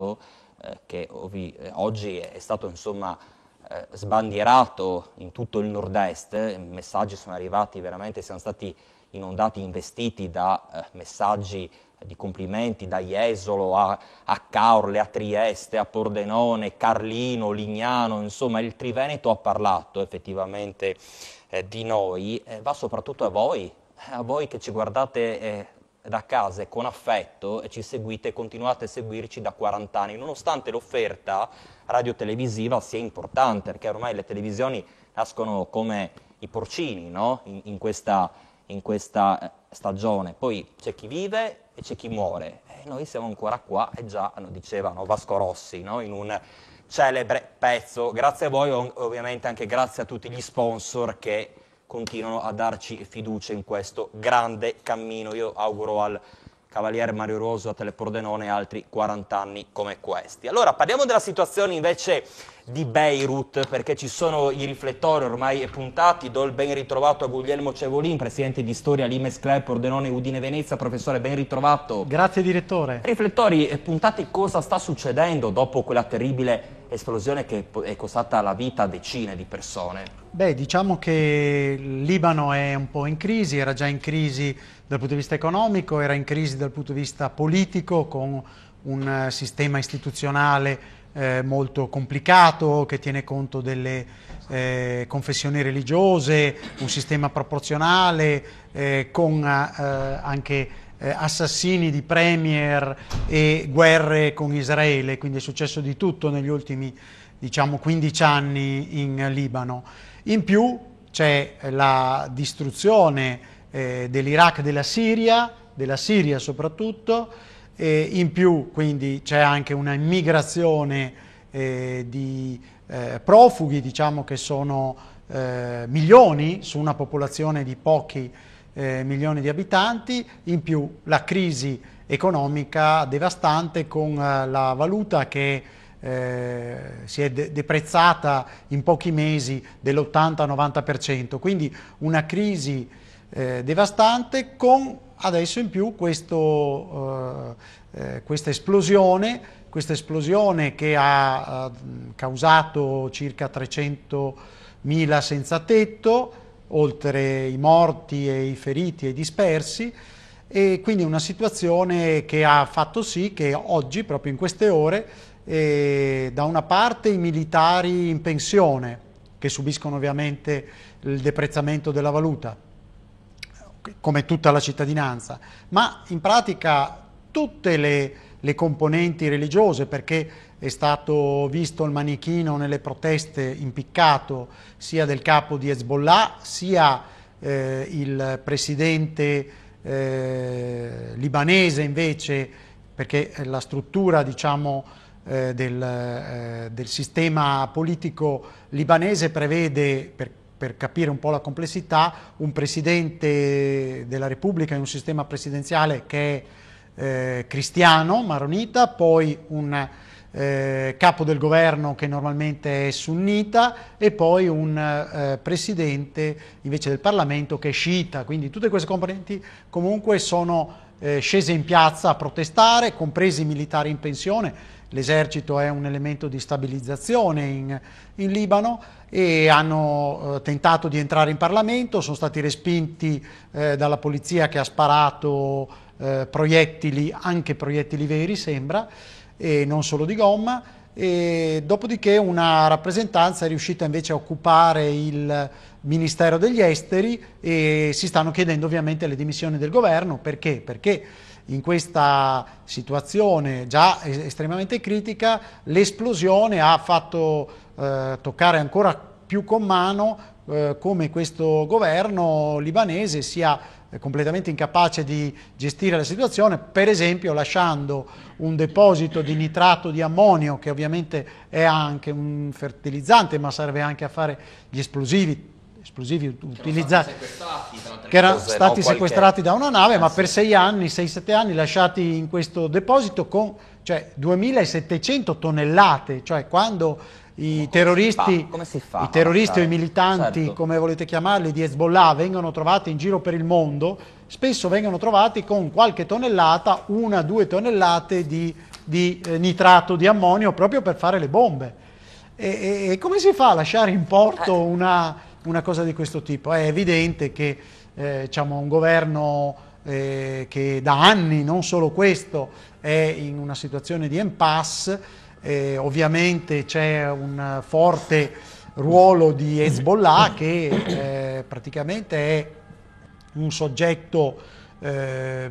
Eh, che ovvi, eh, oggi è stato insomma, eh, sbandierato in tutto il nord-est, eh, i messaggi sono arrivati veramente, siamo stati inondati, investiti da eh, messaggi di complimenti da Jesolo a, a, Caorle, a Trieste, a Pordenone, Carlino, Lignano, insomma il Triveneto ha parlato effettivamente di noi, va soprattutto a voi, a voi che ci guardate da casa e con affetto e ci seguite e continuate a seguirci da 40 anni, nonostante l'offerta radiotelevisiva sia importante, perché ormai le televisioni nascono come i porcini no? in, in, questa, in, questa, eh, stagione. Poi c'è chi vive e c'è chi muore. E noi siamo ancora qua e già no, dicevano Vasco Rossi no? in un celebre pezzo. Grazie a voi, ovviamente anche grazie a tutti gli sponsor che continuano a darci fiducia in questo grande cammino. Io auguro al Cavaliere Mario Rosso, a Telepordenone altri 40 anni come questi. Allora parliamo della situazione invece di Beirut perché ci sono i riflettori ormai puntati, do il ben ritrovato a Guglielmo Cevolin, presidente di Storia Limes Club Pordenone Udine Venezia, professore ben ritrovato. Grazie direttore. Riflettori eh, puntati cosa sta succedendo dopo quella terribile esplosione che è costata la vita a decine di persone. Beh, diciamo che il Libano è un po' in crisi, era già in crisi dal punto di vista economico, era in crisi dal punto di vista politico con un eh, sistema istituzionale eh, molto complicato che tiene conto delle eh, confessioni religiose, un sistema proporzionale eh, con eh, anche eh, assassini di premier e guerre con Israele, quindi è successo di tutto negli ultimi diciamo, 15 anni in Libano. In più c'è la distruzione eh, dell'Iraq, della Siria, della Siria soprattutto, e in più quindi c'è anche una immigrazione eh, di eh, profughi, diciamo che sono eh, milioni su una popolazione di pochi eh, milioni di abitanti, in più la crisi economica devastante con eh, la valuta che eh, si è de deprezzata in pochi mesi dell'80-90%, quindi una crisi eh, devastante con adesso in più questo, eh, eh questa esplosione, questa esplosione che ha causato circa 300.000 senza tetto, oltre i morti e i feriti e i dispersi e quindi una situazione che ha fatto sì che oggi, proprio in queste ore, eh, da una parte i militari in pensione, che subiscono ovviamente il deprezzamento della valuta, come tutta la cittadinanza, ma in pratica tutte le le componenti religiose perché è stato visto il manichino nelle proteste impiccato sia del capo di Hezbollah sia eh, il presidente eh, libanese invece perché la struttura diciamo, eh, del, eh, del, sistema politico libanese prevede per, per capire un po' la complessità, un presidente della Repubblica in un sistema presidenziale che è eh, cristiano maronita, poi un eh, capo del governo che normalmente è sunnita e poi un eh, presidente invece del Parlamento che è sciita, quindi tutte queste componenti comunque sono eh, scese in piazza a protestare, compresi i militari in pensione, l'esercito è un elemento di stabilizzazione in, in Libano e hanno eh, tentato di entrare in Parlamento, sono stati respinti eh, dalla polizia che ha sparato eh, proiettili, anche proiettili veri sembra, e non solo di gomma, e dopodiché una rappresentanza è riuscita invece a occupare il Ministero degli Esteri e si stanno chiedendo ovviamente le dimissioni del governo, perché? Perché in questa situazione già estremamente critica l'esplosione ha fatto eh, toccare ancora più con mano eh, come questo governo libanese sia completamente incapace di gestire la situazione, per esempio lasciando un deposito di nitrato di ammonio, che ovviamente è anche un fertilizzante, ma serve anche a fare gli esplosivi, esplosivi utilizzati, che erano stati sequestrati da una nave, ma eh, per 6 anni, 6-7 anni lasciati in questo deposito con cioè, 2700 tonnellate, cioè quando i terroristi, i terroristi o i certo, militanti, certo. come volete chiamarli, di Hezbollah vengono trovati in giro per il mondo, spesso vengono trovati con qualche tonnellata, una, due tonnellate di, di eh, nitrato di ammonio proprio per fare le bombe. E, e, e come si fa a lasciare in porto eh. una, una, cosa di questo tipo? È evidente che eh, diciamo, un governo eh, che da anni, non solo questo, è in una situazione di impasse, eh, ovviamente c'è un forte ruolo di Hezbollah che eh, praticamente è un soggetto eh,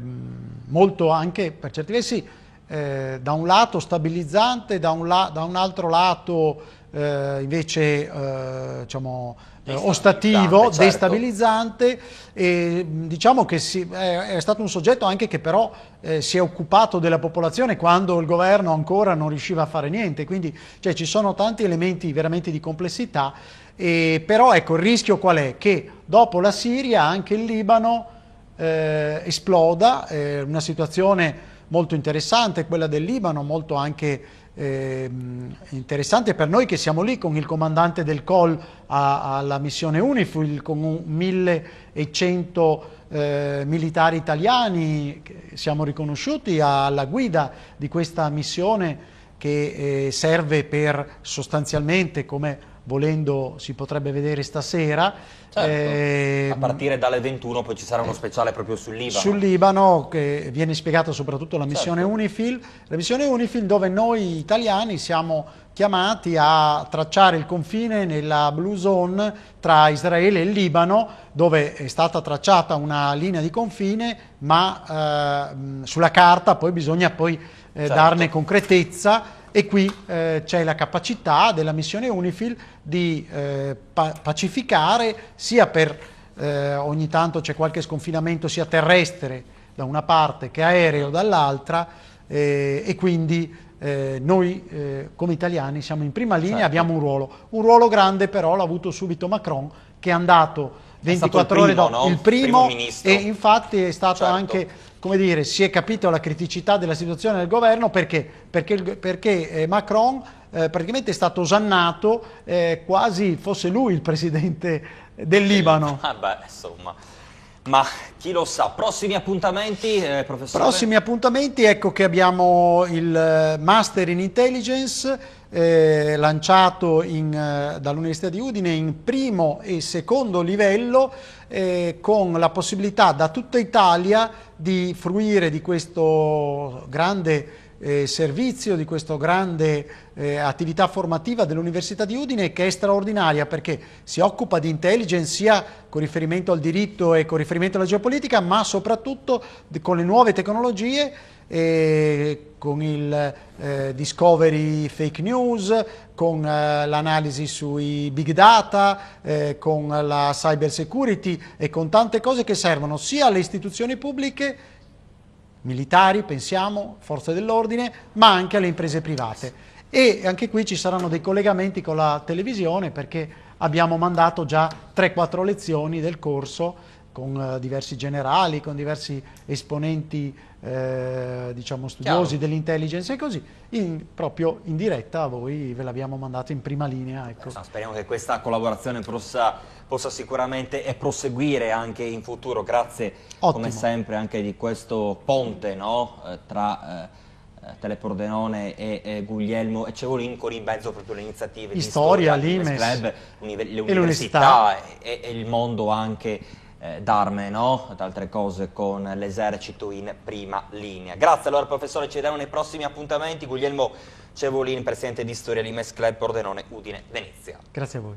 molto anche per certi versi eh, da un lato stabilizzante, da un, la, da un altro lato eh, invece eh, diciamo, eh, ostativo, certo. destabilizzante e diciamo che si, è, è, stato un soggetto anche che però eh, si è occupato della popolazione quando il governo ancora non riusciva a fare niente, quindi cioè, ci sono tanti elementi veramente di complessità, e, però ecco il rischio qual è? Che dopo la Siria anche il Libano eh, esploda, una situazione molto interessante, quella del Libano, molto anche eh, interessante per noi che siamo lì con il comandante del COL a, alla missione UNIFIL, con 1100 eh, militari italiani, che siamo riconosciuti alla guida di questa missione che eh, serve per sostanzialmente, come volendo si potrebbe vedere stasera. Certo. Eh, a partire dalle 21 poi ci sarà uno speciale proprio sul Libano. Sul Libano che viene spiegata soprattutto la missione certo. UNIFIL, la missione UNIFIL dove noi italiani siamo chiamati a tracciare il confine nella Blue Zone tra Israele e il Libano, dove è stata tracciata una linea di confine, ma eh, sulla carta poi bisogna poi eh, certo. darne concretezza e qui eh, c'è la capacità della missione UNIFIL di eh, pa pacificare sia per eh, ogni tanto c'è qualche sconfinamento sia terrestre da una parte che aereo dall'altra eh, e quindi eh, noi eh, come italiani siamo in prima linea, certo. abbiamo un ruolo, un ruolo grande però l'ha avuto subito Macron che è andato 24 è ore dopo no? il primo, primo e infatti è stato certo. anche come dire, si è capito la criticità della situazione del governo perché, perché, perché eh, Macron eh, praticamente è stato osannato eh, quasi fosse lui il presidente eh, del eh, Libano. Ah, eh, vabbè, insomma. Ma chi lo sa, prossimi appuntamenti, eh, professore? Prossimi appuntamenti, ecco che abbiamo il Master in Intelligence eh, lanciato eh, dall'Università di Udine in primo e secondo livello eh, con la possibilità da tutta Italia di fruire di questo grande eh, servizio, di questa grande eh, attività formativa dell'Università di Udine che è straordinaria perché si occupa di intelligence sia con riferimento al diritto e con riferimento alla geopolitica ma soprattutto con le nuove tecnologie eh, con il eh, discovery fake news, con eh, l'analisi sui big data, eh, con la cyber security e con tante cose che servono sia alle istituzioni pubbliche militari, pensiamo, forze dell'ordine, ma anche alle imprese private. E anche qui ci saranno dei collegamenti con la televisione perché abbiamo mandato già 3-4 lezioni del corso con eh, diversi generali, con diversi esponenti eh, diciamo studiosi dell'intelligence e così, in, proprio in diretta a voi ve l'abbiamo mandato in prima linea. Ecco. Speriamo che questa collaborazione possa, possa sicuramente eh, proseguire anche in futuro, grazie Ottimo. come sempre anche di questo ponte no? eh, tra... Eh, eh, Telepordenone e, e, Guglielmo e Cevolin con in mezzo proprio le iniziative di storia, l'IMES, le università e, e, il mondo anche eh, d'arme, no? ad altre cose con l'esercito in prima linea. Grazie allora professore, ci vediamo nei prossimi appuntamenti. Guglielmo Cevolini, presidente di Storia Limes Club Pordenone Udine Venezia. Grazie a voi.